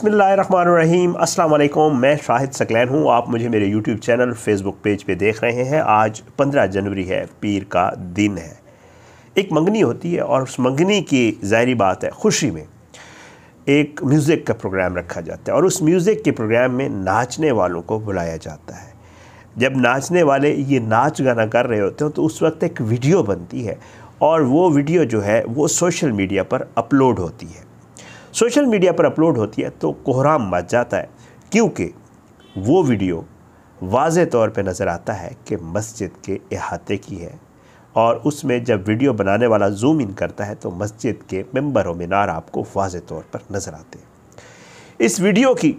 बसमीम अल्लाम मैं शाहिद सकलैन हूँ आप मुझे मेरे यूट्यूब चैनल फेसबुक पेज पे देख रहे हैं आज 15 जनवरी है पीर का दिन है एक मंगनी होती है और उस मंगनी की ज़ाहरी बात है खुशी में एक म्यूज़िक का प्रोग्राम रखा जाता है और उस म्यूज़िक के प्रोग्राम में नाचने वालों को बुलाया जाता है जब नाचने वाले ये नाच गाना कर रहे होते हैं तो उस वक्त एक वीडियो बनती है और वो वीडियो जो है वो सोशल मीडिया पर अपलोड होती है सोशल मीडिया पर अपलोड होती है तो कोहराम मच जाता है क्योंकि वो वीडियो वाज तौर पर नज़र आता है कि मस्जिद के अहाते की है और उसमें जब वीडियो बनाने वाला जूम इन करता है तो मस्जिद के मंबर व मीनार आपको वाज तौर पर नज़र आते हैं इस वीडियो की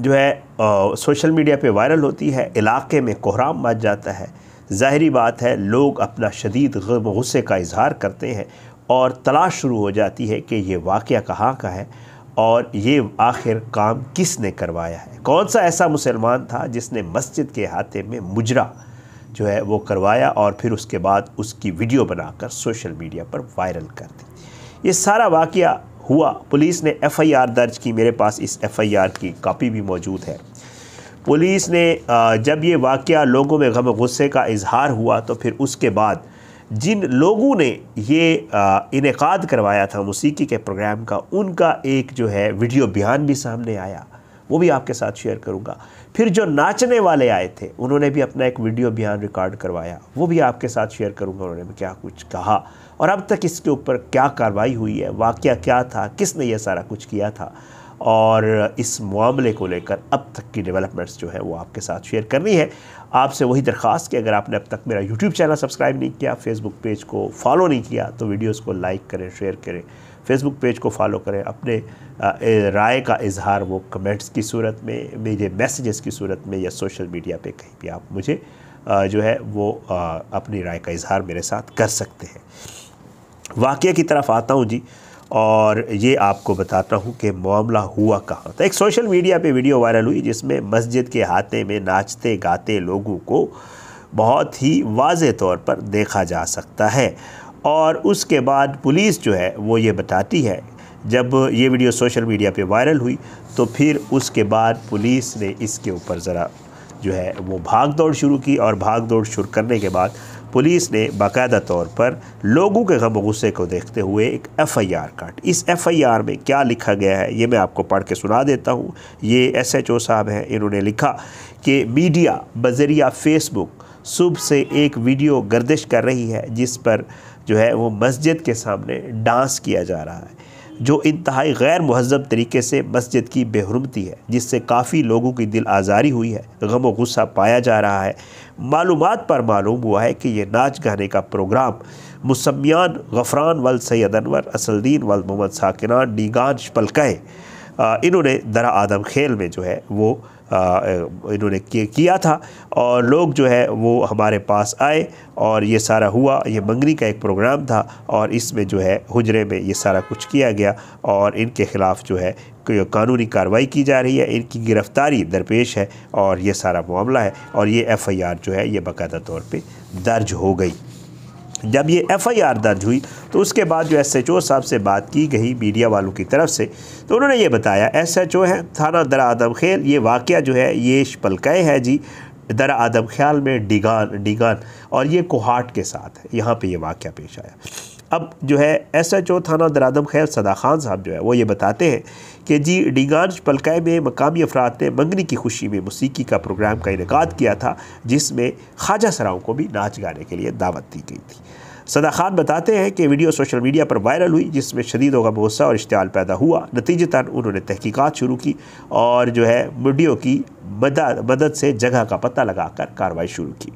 जो है आ, सोशल मीडिया पे वायरल होती है इलाके में कोहराम मच जाता है ज़ाहरी बात है लोग अपना शदीद गुस्से का इजहार करते हैं और तलाश शुरू हो जाती है कि ये वाक़ कहाँ का है और ये आखिर काम किसने करवाया है कौन सा ऐसा मुसलमान था जिसने मस्जिद के हाथे में मुजरा जो है वो करवाया और फिर उसके बाद उसकी वीडियो बनाकर सोशल मीडिया पर वायरल कर दी ये सारा वाक़ हुआ पुलिस ने एफआईआर दर्ज की मेरे पास इस एफआईआर की कापी भी मौजूद है पुलिस ने जब ये वाक़ लोगों में गम गुस्से का इजहार हुआ तो फिर उसके बाद जिन लोगों ने ये इनका करवाया था मौसीकी के प्रोग्राम का उनका एक जो है वीडियो बयान भी सामने आया वो भी आपके साथ शेयर करूँगा फिर जो नाचने वाले आए थे उन्होंने भी अपना एक वीडियो बयान रिकॉर्ड करवाया वो भी आपके साथ शेयर करूँगा उन्होंने क्या कुछ कहा और अब तक इसके ऊपर क्या कार्रवाई हुई है वाक्य क्या था किसने यह सारा कुछ किया था और इस मामले को लेकर अब तक की डेवलपमेंट्स जो है वो आपके साथ शेयर करनी है आपसे वही दरख्वास्त कि अगर आपने अब तक मेरा यूट्यूब चैनल सब्सक्राइब नहीं किया फेसबुक पेज को फॉलो नहीं किया तो वीडियोज़ को लाइक करें शेयर करें फेसबुक पेज को फॉलो करें अपने राय का इजहार वो कमेंट्स की सूरत में मेरे मैसेजेस की सूरत में या सोशल मीडिया पर कहीं भी आप मुझे जो है वो अपनी राय का इजहार मेरे साथ कर सकते हैं वाक्य की तरफ आता हूँ जी और ये आपको बताता हूँ कि मामला हुआ कहाँ था तो एक सोशल मीडिया पे वीडियो वायरल हुई जिसमें मस्जिद के हाथे में नाचते गाते लोगों को बहुत ही वाज तौर पर देखा जा सकता है और उसके बाद पुलिस जो है वो ये बताती है जब ये वीडियो सोशल मीडिया पे वायरल हुई तो फिर उसके बाद पुलिस ने इसके ऊपर ज़रा जो है वो भाग दौड़ शुरू की और भाग दौड़ शुरू करने के बाद पुलिस ने बाकायदा तौर पर लोगों के गम गुस्से को देखते हुए एक एफ़ आई आर काट इस एफ़ आई आर में क्या लिखा गया है ये मैं आपको पढ़ के सुना देता हूँ ये एस एच ओ साहब हैं इन्होंने लिखा कि मीडिया बजरिया फेसबुक सुबह से एक वीडियो गर्दिश कर रही है जिस पर जो है वो मस्जिद के सामने डांस किया जा रहा है जो इंतहाई गैर महजब तरीके से मस्जिद की बेहरमती है जिससे काफ़ी लोगों की दिल आज़ारी हुई है गम व गुस्सा पाया जा रहा है मालूम पर मालूम हुआ है कि यह नाच गाने का प्रोग्राम मुसमियान गफरान वल सैद अनवर असलद्दीन वल मोहम्मद साकिनान डीगान शपलकह इन्होंने दरा आदम खेल में जो है वो इन्होंने किया था और लोग जो है वो हमारे पास आए और ये सारा हुआ ये मंगनी का एक प्रोग्राम था और इसमें जो है हुजरे में ये सारा कुछ किया गया और इनके ख़िलाफ़ जो है कानूनी कार्रवाई की जा रही है इनकी गिरफ़्तारी दरपेश है और ये सारा मामला है और ये एफ़ आई आर जो है ये बाकायदा तौर पर दर्ज हो गई जब ये एफआईआर दर्ज हुई तो उसके बाद जो एसएचओ साहब से बात की गई मीडिया वालों की तरफ से तो उन्होंने ये बताया एसएचओ हैं थाना दरा आदम खेल ये वाक़ जो है ये पलकए है जी दर आदम ख्याल में डिगान डिगान और ये कोहाट के साथ है यहाँ पर ये वाक़ पेश आया अब जो है एस एच ओ थाना दरादम खैर सदा खान साहब जो है वो ये बताते हैं के जी डिगांज पलकाय में मकामी अफराद ने मंगनी की खुशी में मौसीकी का प्रोग्राम का इनका किया था जिसमें ख्वाजा सराओं को भी नाच गाने के लिए दावत दी गई थी सदा खान बताते हैं कि वीडियो सोशल मीडिया पर वायरल हुई जिसमें शदीद होगा भोसा और इश्तियाल पैदा हुआ नतीजतन उन्होंने तहकीकात शुरू की और जो है मीडियो की मदद मदद से जगह का पता लगाकर कार्रवाई शुरू की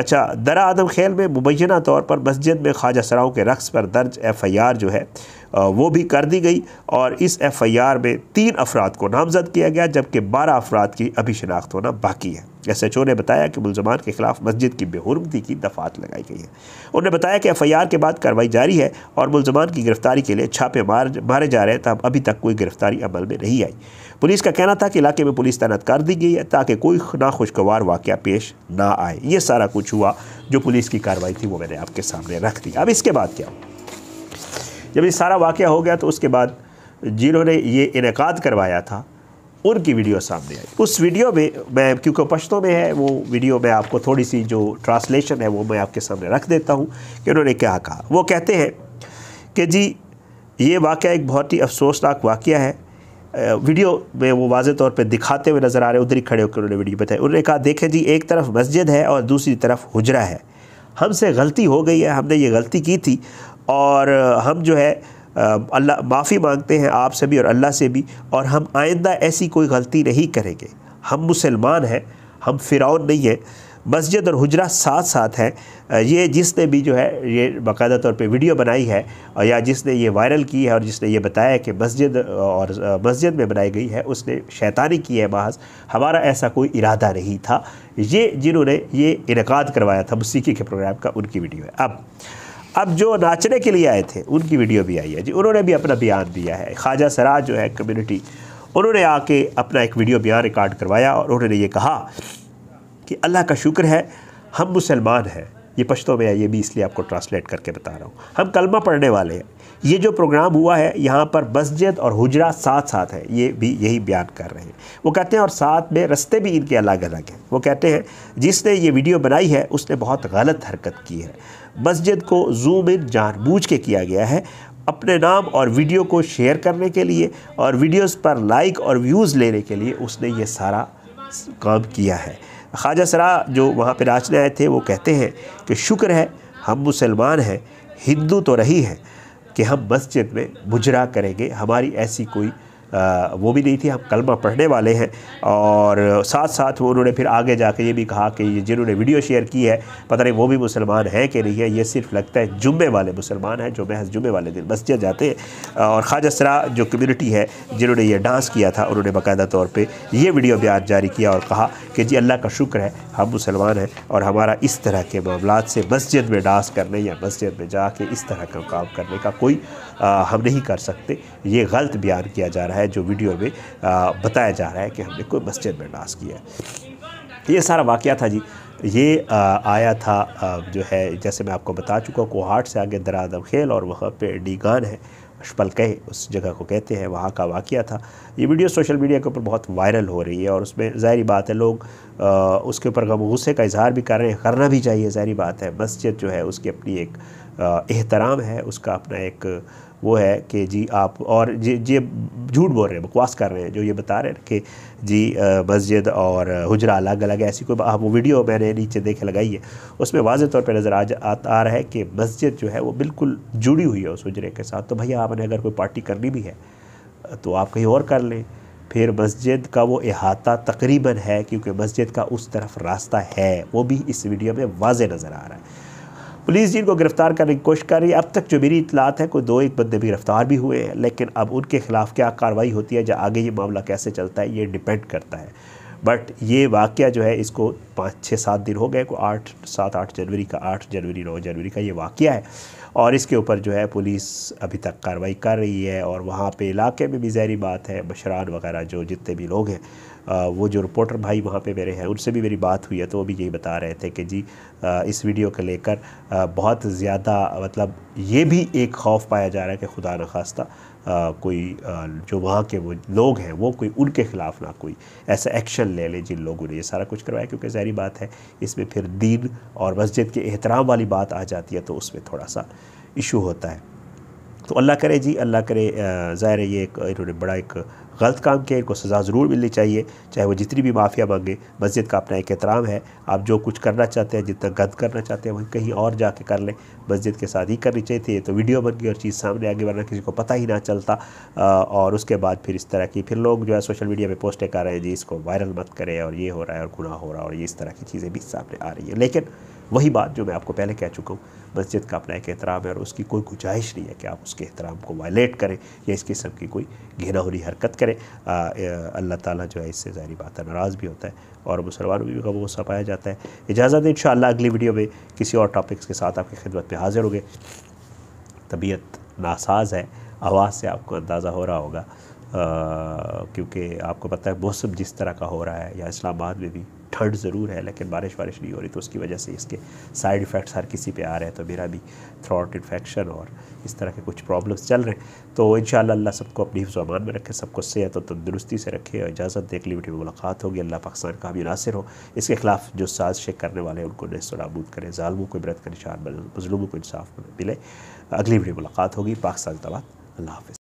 अच्छा दरा आदम खेल में मुबैना तौर पर मस्जिद में ख्वाजा सराओं के रक्स पर दर्ज एफ आई आर जो है वो भी कर दी गई और इस एफआईआर में तीन अफराद को नामजद किया गया जबकि बारह अफराद की अभी शिनाख्त होना बाकी है एस एच ओ ने बताया कि मुलजमान के खिलाफ मस्जिद की बेहरमती की दफात लगाई गई है उन्होंने बताया कि एफ आई आर के बाद कार्रवाई जारी है और मुलजमान की गिरफ्तारी के लिए छापे मार मारे जा रहे हैं तब अभी तक कोई गिरफ्तारी अमल में नहीं आई पुलिस का कहना था कि इलाके में पुलिस तैनात कर दी गई है ताकि कोई नाखुशगवार वाक़ पेश ना आए ये सारा कुछ हुआ जो पुलिस की कार्रवाई थी वो मैंने आपके सामने रख दी अब इसके बाद क्या हुआ जब ये सारा वाक़ हो गया तो उसके बाद जिन्होंने ये इनका करवाया था उनकी वीडियो सामने आई उस वीडियो में मैं क्योंकि पश्तो में है वो वीडियो मैं आपको थोड़ी सी जो ट्रांसलेशन है वो मैं आपके सामने रख देता हूँ कि उन्होंने क्या कहा वो कहते हैं कि जी ये वाक़ एक बहुत ही अफसोसनाक वाक़ है वीडियो में वो वाज तौर पर दिखाते हुए नज़र आ रहे उधर ही खड़े होकर उन्होंने वीडियो बताई उन्होंने कहा देखें जी एक तरफ मस्जिद है और दूसरी तरफ हुजरा है हमसे गलती हो गई है हमने ये गलती की थी और हम जो है अल्लाह माफ़ी मांगते हैं आप से भी और अल्लाह से भी और हम आइंदा ऐसी कोई गलती नहीं करेंगे हम मुसलमान हैं हम फ़िरौन नहीं हैं मस्जिद और हजरा साथ साथ हैं ये जिसने भी जो है ये बाकायदा तौर पे वीडियो बनाई है या जिसने ये वायरल की है और जिसने ये बताया कि मस्जिद और मस्जिद में बनाई गई है उसने शैतानी की है बाज हमारा ऐसा कोई इरादा नहीं था ये जिन्होंने ये इनका करवाया था मौसीकी के प्रोग्राम का उनकी वीडियो है अब अब जो नाचने के लिए आए थे उनकी वीडियो भी आई है जी उन्होंने भी अपना बयान दिया है ख्वाजा सराज जो है कम्युनिटी उन्होंने आके अपना एक वीडियो बयान रिकॉर्ड करवाया और उन्होंने ये कहा कि अल्लाह का शुक्र है हम मुसलमान हैं ये पश्तो में है ये भी इसलिए आपको ट्रांसलेट करके बता रहा हूँ हम कलमा पढ़ने वाले हैं ये जो प्रोग्राम हुआ है यहाँ पर मस्जिद और हुजरा साथ साथ है ये भी यही बयान कर रहे हैं वो कहते हैं और साथ में रस्ते भी इनके अलग अलग हैं वो कहते हैं जिसने ये वीडियो बनाई है उसने बहुत गलत हरकत की है मस्जिद को जूम इन जानबूझ के किया गया है अपने नाम और वीडियो को शेयर करने के लिए और वीडियोस पर लाइक और व्यूज़ लेने के लिए उसने ये सारा काम किया है ख्वाजा सरा जो वहाँ पर नाचने आए थे वो कहते हैं कि शुक्र है हम मुसलमान हैं हिंदू तो रही हैं कि हम मस्जिद में मुजरा करेंगे हमारी ऐसी कोई वो भी दी थी हम कलमा पढ़ने वाले हैं और साथ साथ वो उन्होंने फिर आगे जाके ये भी कहा कि जिन्होंने वीडियो शेयर की है पता नहीं वो भी मुसलमान हैं कि नहीं है ये सिर्फ लगता है जुम्मे वाले मुसलमान हैं जो महज जुम्मे वाले दिन मस्जिद जाते हैं और खाजसरा जो कम्यूनिटी है जिन्होंने ये डांस किया था उन्होंने बाकायदा तौर पर ये वीडियो बयान जारी किया और कहा कि जी अल्लाह का शुक्र है हम मुसलमान हैं और हमारा इस तरह के मामला से मस्जिद में डांस करने या मस्जिद में जाके इस तरह का काम करने का कोई आ, हम नहीं कर सकते ये गलत बयान किया जा रहा है है जो वीडियो में बताया जा रहा है कि हमने कोई मस्जिद में नाश किया है तो ये सारा वाक़ था जी ये आया था जो है जैसे मैं आपको बता चुका हूँ कोहाट से आगे दरादम खेल और वहाँ पे डीगान है अशपल कहे उस जगह को कहते हैं वहाँ का वाक़ था ये वीडियो सोशल मीडिया के ऊपर बहुत वायरल हो रही है और उसमें ज़ाहरी बात है लोग उसके ऊपर गम गुस्से का इजहार भी कर रहे हैं करना भी चाहिए ज़ाहरी बात है मस्जिद जो है उसकी अपनी एक एहतराम है उसका अपना एक वो है कि जी आप और जी जी झूठ बोल रहे हैं बकवास कर रहे हैं जो ये बता रहे हैं कि जी मस्जिद और हजरा अलग अलग ऐसी कोई आप हाँ, वो वीडियो मैंने नीचे देखे लगाई है उसमें वाज तौर पर नज़र आ आ रहा है कि मस्जिद जो है वो बिल्कुल जुड़ी हुई है उस हजरे के साथ तो भैया आपने अगर कोई पार्टी करनी भी है तो आप कहीं और कर लें फिर मस्जिद का वो अहाता तकरीबन है क्योंकि मस्जिद का उस तरफ रास्ता है वो भी इस वीडियो में वाज नज़र आ रहा है पुलिस जिनको गिरफ्तार करने की कोशिश कर रही है अब तक जो मेरी इतलात है कोई दो एक बंदे भी गिरफ्तार भी हुए हैं लेकिन अब उनके खिलाफ क्या कार्रवाई होती है जो आगे ये मामला कैसे चलता है ये डिपेंड करता है बट ये वाक़ जो है इसको पाँच छः सात दिन हो गए को आठ सात आठ जनवरी का आठ जनवरी नौ जनवरी का ये वाक़ है और इसके ऊपर जो है पुलिस अभी तक कार्रवाई कर रही है और वहाँ पे इलाके में भी जहरी बात है बशरान वगैरह जो जितने भी लोग हैं वो जो रिपोर्टर भाई वहाँ पे मेरे हैं उनसे भी मेरी बात हुई है तो वो भी यही बता रहे थे कि जी इस वीडियो को लेकर बहुत ज़्यादा मतलब ये भी एक खौफ पाया जा रहा है कि खुदा न खास्ता कोई जो वहाँ के वो लोग हैं वो कोई उनके ख़िलाफ़ ना कोई ऐसा एक्शन ले ले जिन लोगों ने ये सारा कुछ करवाया क्योंकि जहरी बात है इसमें फिर दीन और मस्जिद के एहतराम वाली बात आ जाती है तो उसमें थोड़ा सा इशू होता है तो अल्लाह करे जी अल्लाह करे ज़ाहिर है ये एक इन्होंने बड़ा एक गलत काम किया इनको सज़ा ज़रूर मिलनी चाहिए चाहे वो जितनी भी माफ़िया मांगे मस्जिद का अपना एक एहतराम है आप जो कुछ करना चाहते हैं जितना गद करना चाहते हैं वहीं कहीं और जाके कर लें मस्जिद के साथ ही करनी चाहिए थी तो वीडियो बन गई और चीज़ सामने आगे वरना किसी को पता ही ना चलता और उसके बाद फिर इस तरह की फिर लोग जो है सोशल मीडिया पर पोस्टें कर रहे हैं जी इसको वायरल मत करें और ये हो रहा है और गुना हो रहा है और ये इस तरह की चीज़ें भी सामने आ रही है लेकिन वही बात जो मैं आपको पहले कह चुका हूँ मस्जिद का अपना एक एहतराम है और उसकी कोई गुंजाइश नहीं है कि आप उसके एहतराम को वायलेट करें या इस किस्म की कोई हुई हरकत करें अल्लाह ताला जो है इससे ज़ाहरी बात है नाराज़ भी होता है और मुसलमानों में भी गम गुस्सा पाया जाता है इजाज़त इन अगली वीडियो में किसी और टॉपिक्स के साथ आपकी खिदमत में हाजिर हो गए तबीयत नासाज है आवाज़ से आपको अंदाज़ा हो रहा होगा क्योंकि आपको पता है मौसम जिस तरह का हो रहा है या इस्लामाबाद में भी ठंड ज़रूर है लेकिन बारिश वारिश नहीं हो रही तो उसकी वजह से इसके साइड इफ़ेक्ट्स हर किसी पे आ रहे हैं तो मेरा भी थ्रॉट इन्फेक्शन और इस तरह के कुछ प्रॉब्लम्स चल रहे हैं तो इन अल्लाह सबको अपनी हिफ्जमान में रखे सबको सेहत और तंदुरुस्ती से रखे और इजाज़त देख लिमिटेड मुलाकात होगी अल्लाह पाकिस्तान का भी नासिर हो इसके खिलाफ जो साजिश करने वाले हैं उनको नस्त नाबूद करें ालमों को इबरत का निशान मजलूमों को इंसाफ मिले अगली मीठी मुलाकात होगी पाकिस्तान तबाद अल्लाह हाफ़